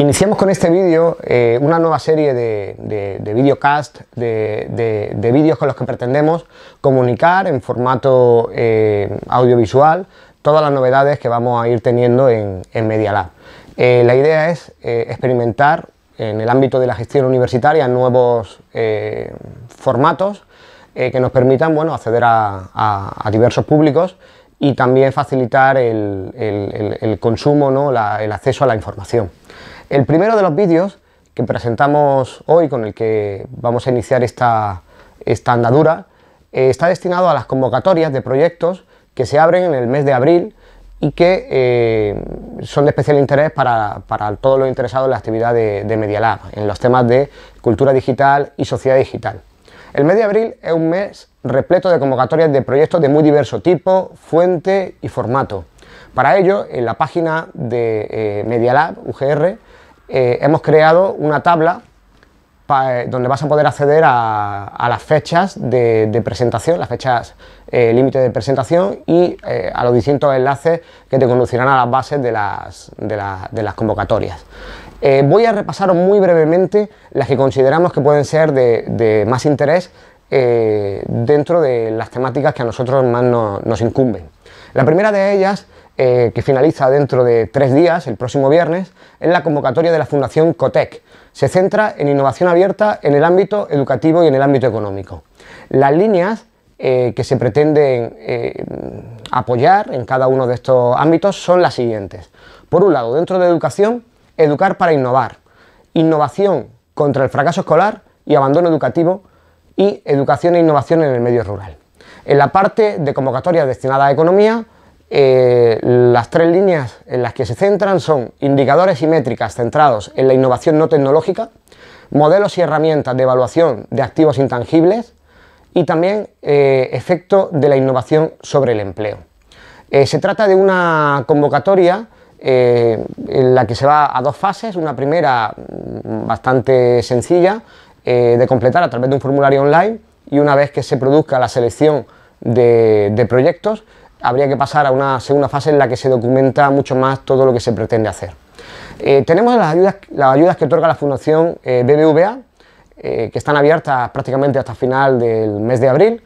Iniciamos con este vídeo eh, una nueva serie de, de, de videocast, de, vídeos con los que pretendemos comunicar en formato eh, audiovisual todas las novedades que vamos a ir teniendo en, en Media Lab. Eh, la idea es experimentar en el ámbito de la gestión universitaria nuevos formatos que nos permitan acceder a, diversos públicos y también facilitar el, consumo, el acceso a la información. El primero de los vídeos que presentamos hoy, con el que vamos a iniciar esta, andadura, eh, está destinado a las convocatorias de proyectos que se abren en el mes de abril y que eh, son de especial interés para, para, todos los interesados en la actividad de, Medialab, Media Lab, en los temas de cultura digital y sociedad digital. El mes de abril es un mes repleto de convocatorias de proyectos de muy diverso tipo, fuente y formato. Para ello, en la página de Medialab eh, Media Lab UGR eh, hemos creado una tabla eh, donde vas a poder acceder a, las fechas de, presentación, las fechas eh, límite de presentación y eh, a los distintos enlaces que te conducirán a las bases de las, convocatorias. voy a repasar muy brevemente las que consideramos que pueden ser de, más interés dentro de las temáticas que a nosotros más nos incumben. La primera de ellas eh, que finaliza dentro de tres días, el próximo viernes, en la convocatoria de la Fundación COTEC. Se centra en innovación abierta en el ámbito educativo y en el ámbito económico. Las líneas eh, que se pretenden eh, apoyar en cada uno de estos ámbitos son las siguientes. Por un lado, dentro de educación, educar para innovar, innovación contra el fracaso escolar y abandono educativo y educación e innovación en el medio rural. En la parte de convocatoria destinada a economía, eh, las tres líneas en las que se centran son indicadores y métricas centrados en la innovación no tecnológica, modelos y herramientas de evaluación de activos intangibles y también eh, efecto de la innovación sobre el empleo. Eh, se trata de una convocatoria en la que se va a dos fases, una primera mm, bastante sencilla de completar a través de un formulario online y una vez que se produzca la selección de proyectos, habría que pasar a una segunda fase en la que se documenta mucho más todo lo que se pretende hacer. Eh, tenemos las ayudas, que otorga la Fundación eh, BBVA, eh, que están abiertas prácticamente hasta final del mes de abril.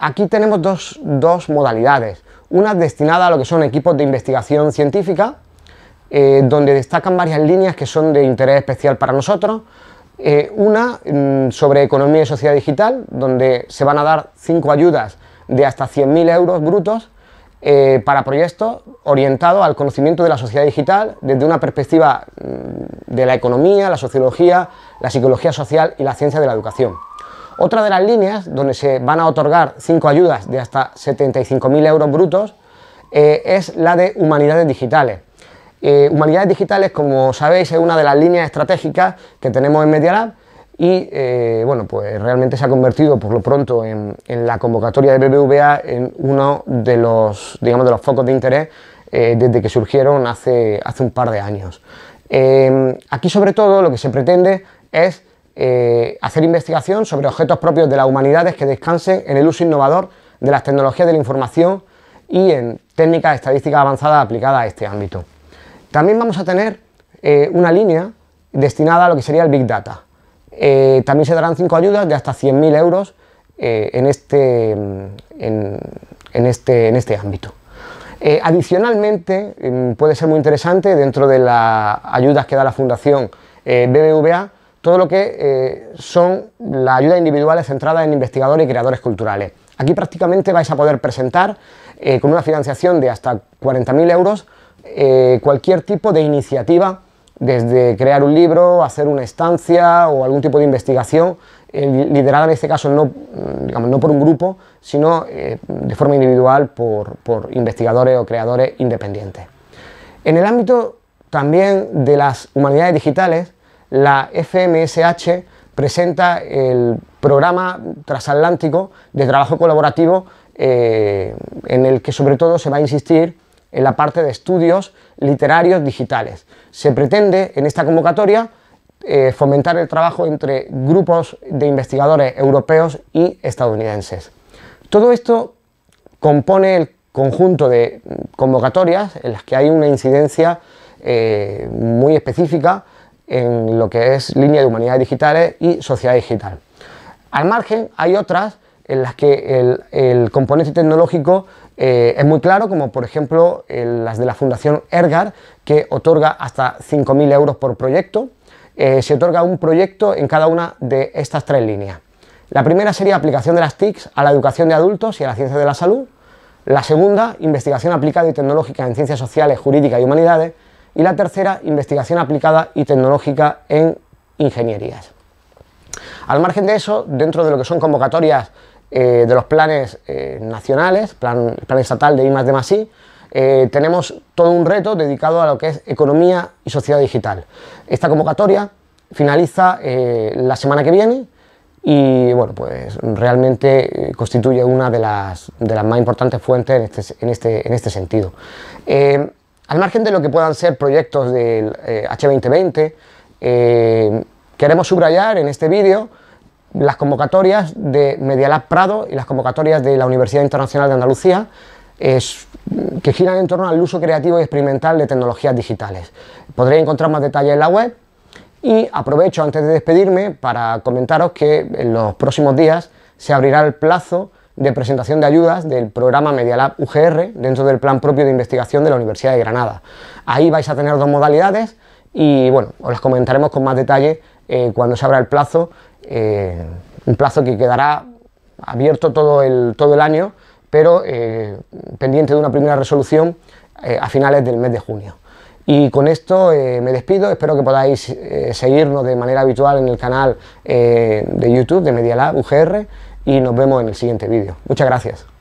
aquí tenemos dos, modalidades, una destinada a lo que son equipos de investigación científica, donde destacan varias líneas que son de interés especial para nosotros, una mm, sobre economía y sociedad digital, donde se van a dar cinco ayudas de hasta 100.000 euros brutos eh, para proyectos orientados al conocimiento de la sociedad digital desde una perspectiva mm, de la economía, la sociología, la psicología social y la ciencia de la educación. Otra de las líneas donde se van a otorgar cinco ayudas de hasta 75.000 euros brutos eh, es la de humanidades digitales. Eh, humanidades digitales, como sabéis, es una de las líneas estratégicas que tenemos en Media Lab y eh, bueno, pues realmente se ha convertido por lo pronto en, la convocatoria de BBVA en uno de los, digamos, de los focos de interés eh, desde que surgieron hace, hace un par de años. Em, aquí sobre todo lo que se pretende es eh, hacer investigación sobre objetos propios de las humanidades que descansen en el uso innovador de las tecnologías de la información y en técnicas estadísticas avanzadas aplicadas a este ámbito. También vamos a tener una línea destinada a lo que sería el Big Data. Eh, también se darán cinco ayudas de hasta 100.000 euros eh, en, este, en, este, en este ámbito. Eh, adicionalmente, mm, puede ser muy interesante dentro de las ayudas que da la Fundación BBVA, todo lo que son las ayudas individuales centradas en investigadores y creadores culturales. Aquí prácticamente vais a poder presentar con una financiación de hasta 40.000 euros cualquier tipo de iniciativa desde crear un libro, hacer una estancia o algún tipo de investigación, liderada en este caso no, digamos, no por un grupo, sino eh, de forma individual por, investigadores o creadores independientes. En el ámbito también de las humanidades digitales, la FMSH presenta el programa transatlántico de trabajo colaborativo eh, en el que sobre todo se va a insistir en la parte de estudios literarios digitales. Se pretende en esta convocatoria eh, fomentar el trabajo entre grupos de investigadores europeos y estadounidenses. Todo esto compone el conjunto de convocatorias en las que hay una incidencia eh, muy específica en lo que es línea de humanidades digitales y sociedad digital. Al margen hay otras en las que el, componente tecnológico eh, es muy claro, como por ejemplo las de la Fundación Ergar, que otorga hasta 5.000 euros por proyecto. Eh, se otorga un proyecto en cada una de estas tres líneas. La primera sería aplicación de las TICs a la educación de adultos y a la ciencia de la salud. La segunda, investigación aplicada y tecnológica en ciencias sociales, jurídicas y humanidades. Y la tercera, investigación aplicada y tecnológica en ingenierías. Al margen de eso, dentro de lo que son convocatorias eh, de los planes eh, nacionales, plan, plan estatal de I eh, tenemos todo un reto dedicado a lo que es economía y sociedad digital. Esta convocatoria finaliza la semana que viene y bueno, pues realmente constituye una de las, más importantes fuentes en este, en este, este sentido. al margen de lo que puedan ser proyectos del H2020, queremos subrayar en este vídeo las convocatorias de Medialab Prado y las convocatorias de la Universidad Internacional de Andalucía mm, que giran en torno al uso creativo y experimental de tecnologías digitales. Podréis encontrar más detalles en la web y aprovecho antes de despedirme para comentaros que en los próximos días se abrirá el plazo de presentación de ayudas del programa Medialab UGR dentro del plan propio de investigación de la Universidad de Granada. Ahí vais a tener dos modalidades y bueno, os las comentaremos con más detalle eh, cuando se abra el plazo eh, un plazo que quedará abierto todo el, todo el año, pero eh, pendiente de una primera resolución eh, a finales del mes de junio. Y con esto me despido, espero que podáis seguirnos de manera habitual en el canal de YouTube de Medialab UGR y nos vemos en el siguiente vídeo. Muchas gracias.